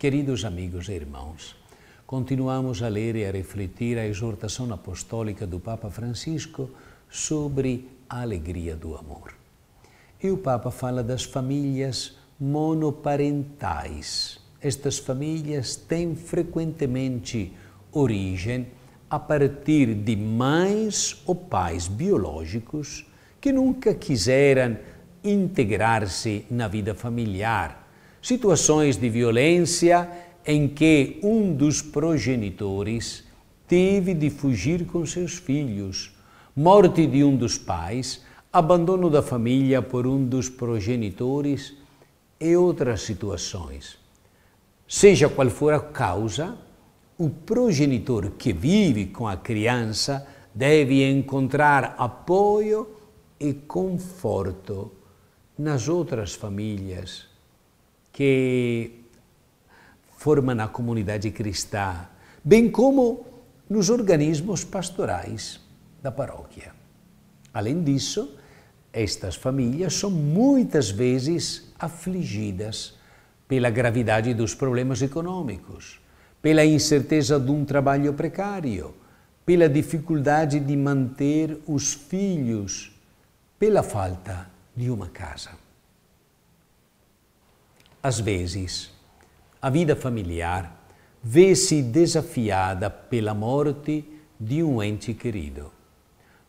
Queridos amigos e irmãos, continuamos a ler e a refletir a exortação apostólica do Papa Francisco sobre a alegria do amor. E o Papa fala das famílias monoparentais. Estas famílias têm frequentemente origem a partir de mães ou pais biológicos que nunca quiseram integrar-se na vida familiar situações de violência em que um dos progenitores teve de fugir com seus filhos, morte de um dos pais, abandono da família por um dos progenitores e outras situações. Seja qual for a causa, o progenitor que vive com a criança deve encontrar apoio e conforto nas outras famílias que formam a comunidade cristã, bem como nos organismos pastorais da paróquia. Além disso, estas famílias são muitas vezes afligidas pela gravidade dos problemas econômicos, pela incerteza de um trabalho precário, pela dificuldade de manter os filhos, pela falta de uma casa. Às vezes, a vida familiar vê-se desafiada pela morte de um ente querido.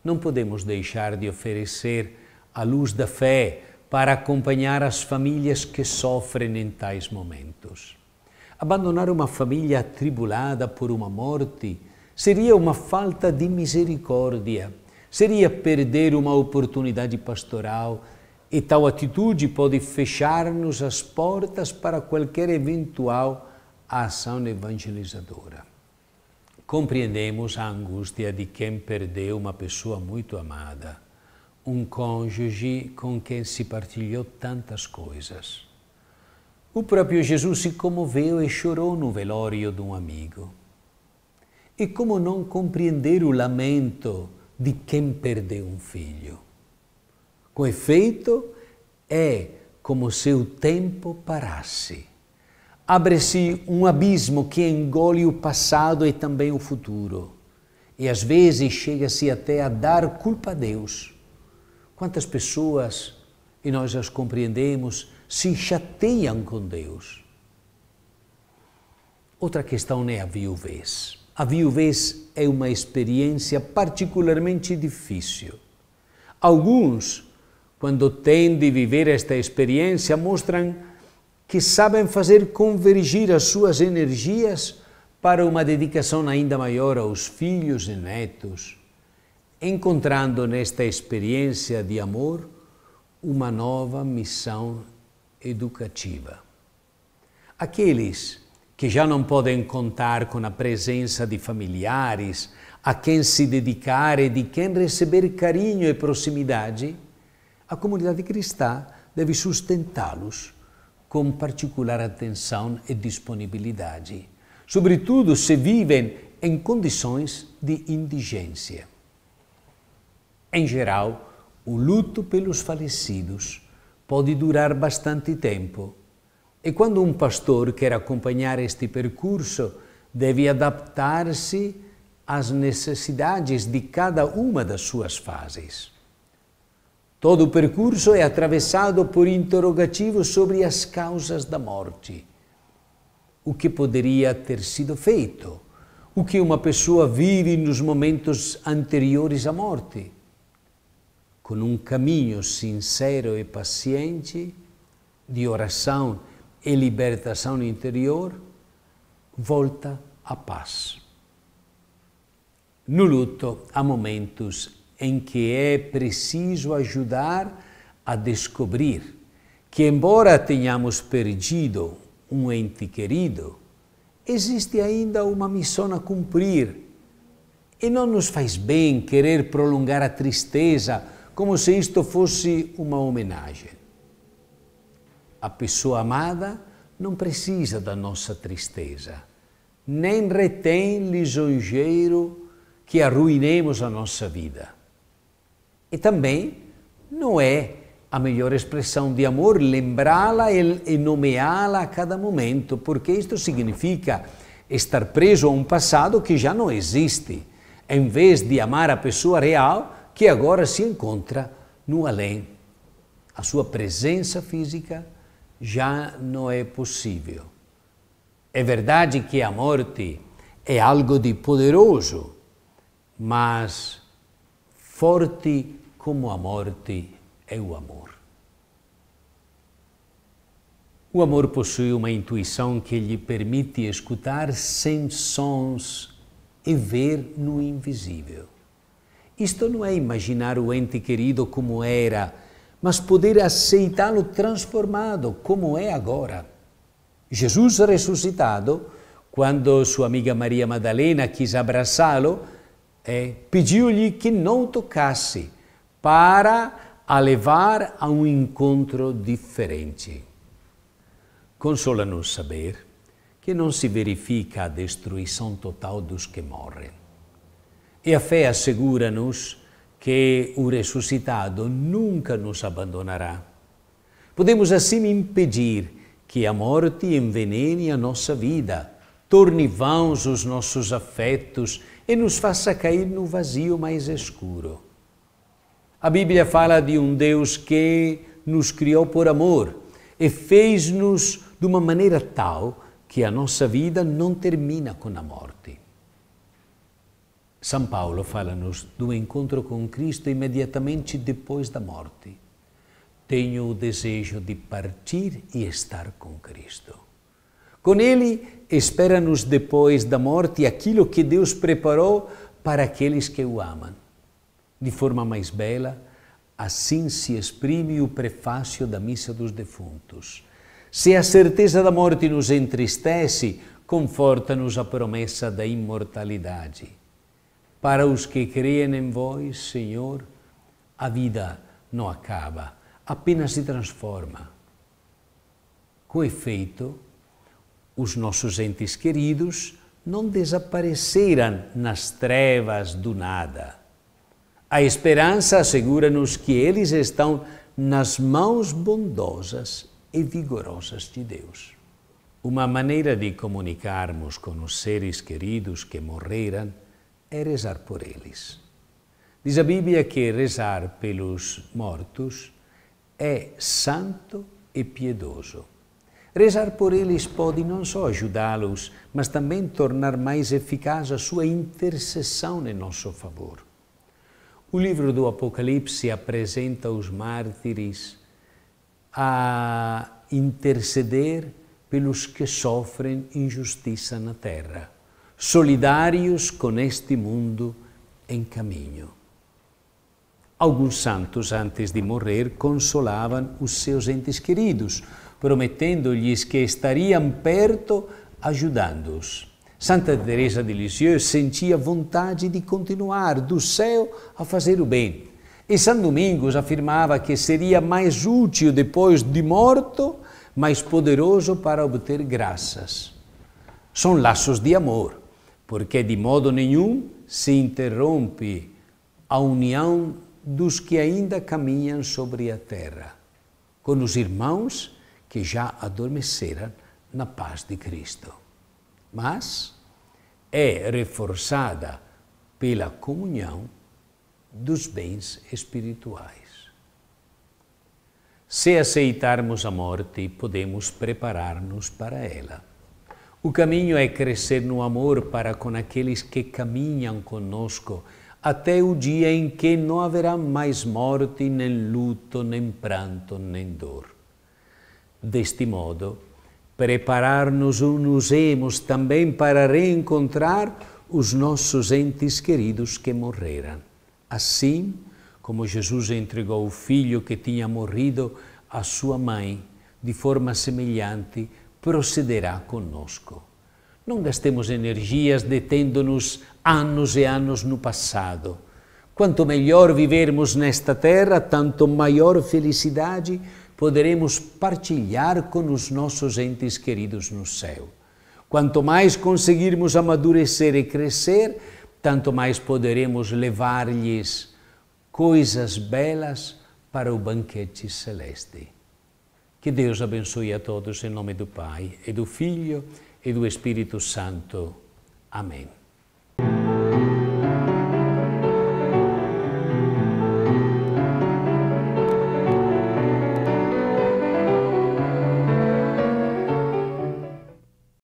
Não podemos deixar de oferecer a luz da fé para acompanhar as famílias que sofrem em tais momentos. Abandonar uma família atribulada por uma morte seria uma falta de misericórdia, seria perder uma oportunidade pastoral e tal atitude pode fechar-nos as portas para qualquer eventual ação evangelizadora. Compreendemos a angústia de quem perdeu uma pessoa muito amada, um cônjuge com quem se partilhou tantas coisas. O próprio Jesus se comoveu e chorou no velório de um amigo. E como não compreender o lamento de quem perdeu um filho? Com efeito, é como se o tempo parasse. Abre-se um abismo que engole o passado e também o futuro. E às vezes chega-se até a dar culpa a Deus. Quantas pessoas, e nós as compreendemos, se chateiam com Deus. Outra questão é a viuvez. A viuvez é uma experiência particularmente difícil. Alguns quando têm de viver esta experiência, mostram que sabem fazer convergir as suas energias para uma dedicação ainda maior aos filhos e netos, encontrando nesta experiência de amor uma nova missão educativa. Aqueles que já não podem contar com a presença de familiares, a quem se dedicar e de quem receber carinho e proximidade, a comunidade cristã deve sustentá-los com particular atenção e disponibilidade, sobretudo se vivem em condições de indigência. Em geral, o luto pelos falecidos pode durar bastante tempo. E quando um pastor quer acompanhar este percurso, deve adaptar-se às necessidades de cada uma das suas fases. Todo o percurso é atravessado por interrogativos sobre as causas da morte. O que poderia ter sido feito? O que uma pessoa vive nos momentos anteriores à morte? Com um caminho sincero e paciente, de oração e libertação interior, volta à paz. No luto há momentos em que é preciso ajudar a descobrir que, embora tenhamos perdido um ente querido, existe ainda uma missão a cumprir. E não nos faz bem querer prolongar a tristeza como se isto fosse uma homenagem. A pessoa amada não precisa da nossa tristeza, nem retém lisonjeiro que arruinemos a nossa vida. E também não é a melhor expressão de amor lembrá-la e nomeá-la a cada momento, porque isto significa estar preso a um passado que já não existe, em vez de amar a pessoa real que agora se encontra no além. A sua presença física já não é possível. É verdade que a morte é algo de poderoso, mas forte como a morte é o amor. O amor possui uma intuição que lhe permite escutar sem sons e ver no invisível. Isto não é imaginar o ente querido como era, mas poder aceitá-lo transformado como é agora. Jesus ressuscitado, quando sua amiga Maria Madalena quis abraçá-lo, é, pediu-lhe que não tocasse para a levar a um encontro diferente. Consola-nos saber que não se verifica a destruição total dos que morrem. E a fé assegura-nos que o ressuscitado nunca nos abandonará. Podemos assim impedir que a morte envenene a nossa vida, torne vãos os nossos afetos e nos faça cair no vazio mais escuro. A Bíblia fala de um Deus que nos criou por amor e fez-nos de uma maneira tal que a nossa vida não termina com a morte. São Paulo fala-nos do encontro com Cristo imediatamente depois da morte. Tenho o desejo de partir e estar com Cristo. Com Ele, espera-nos depois da morte aquilo que Deus preparou para aqueles que o amam de forma mais bela, assim se exprime o prefácio da Missa dos Defuntos. Se a certeza da morte nos entristece, conforta-nos a promessa da imortalidade. Para os que creem em vós, Senhor, a vida não acaba, apenas se transforma. Com efeito, os nossos entes queridos não desapareceram nas trevas do nada a esperança assegura-nos que eles estão nas mãos bondosas e vigorosas de Deus. Uma maneira de comunicarmos com os seres queridos que morreram é rezar por eles. Diz a Bíblia que rezar pelos mortos é santo e piedoso. Rezar por eles pode não só ajudá-los, mas também tornar mais eficaz a sua intercessão em nosso favor. O livro do Apocalipse apresenta os mártires a interceder pelos que sofrem injustiça na terra, solidários com este mundo em caminho. Alguns santos, antes de morrer, consolavam os seus entes queridos, prometendo-lhes que estariam perto ajudando-os. Santa Teresa de Lisieux sentia vontade de continuar do céu a fazer o bem. E São Domingos afirmava que seria mais útil depois de morto, mais poderoso para obter graças. São laços de amor, porque de modo nenhum se interrompe a união dos que ainda caminham sobre a terra, com os irmãos que já adormeceram na paz de Cristo mas é reforçada pela comunhão dos bens espirituais. Se aceitarmos a morte, podemos preparar-nos para ela. O caminho é crescer no amor para com aqueles que caminham conosco até o dia em que não haverá mais morte, nem luto, nem pranto, nem dor. Deste modo, preparar-nos também para reencontrar os nossos entes queridos que morreram. Assim como Jesus entregou o filho que tinha morrido à sua mãe, de forma semelhante, procederá conosco. Não gastemos energias detendo-nos anos e anos no passado. Quanto melhor vivermos nesta terra, tanto maior felicidade poderemos partilhar com os nossos entes queridos no céu. Quanto mais conseguirmos amadurecer e crescer, tanto mais poderemos levar-lhes coisas belas para o banquete celeste. Que Deus abençoe a todos em nome do Pai e do Filho e do Espírito Santo. Amém.